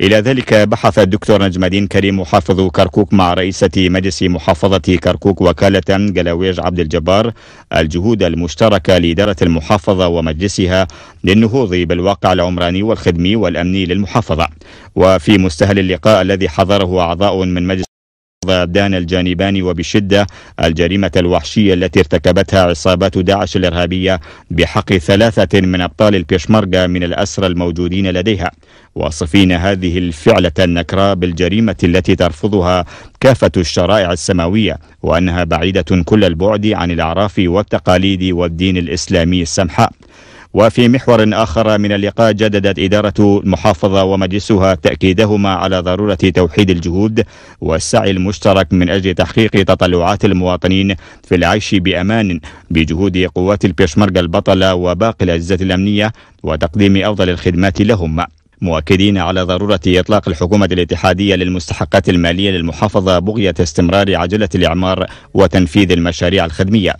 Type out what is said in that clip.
إلى ذلك بحث الدكتور نجم الدين كريم محافظ كركوك مع رئيسة مجلس محافظة كركوك وكالة جلاويج عبد الجبار الجهود المشتركة لإدارة المحافظة ومجلسها للنهوض بالواقع العمراني والخدمي والأمني للمحافظة وفي مستهل اللقاء الذي حضره أعضاء من مجلس ضدان الجانبان وبشدة الجريمة الوحشية التي ارتكبتها عصابات داعش الإرهابية بحق ثلاثة من أبطال البيشمركة من الأسرى الموجودين لديها واصفين هذه الفعلة النكراء بالجريمة التي ترفضها كافة الشرائع السماوية وأنها بعيدة كل البعد عن الأعراف والتقاليد والدين الإسلامي السمحاء وفي محور آخر من اللقاء جددت إدارة المحافظة ومجلسها تأكيدهما على ضرورة توحيد الجهود والسعي المشترك من أجل تحقيق تطلعات المواطنين في العيش بأمان بجهود قوات البيشمركة البطلة وباقي الأجهزة الأمنية وتقديم أفضل الخدمات لهم مؤكدين على ضرورة إطلاق الحكومة الاتحادية للمستحقات المالية للمحافظة بغية استمرار عجلة الإعمار وتنفيذ المشاريع الخدمية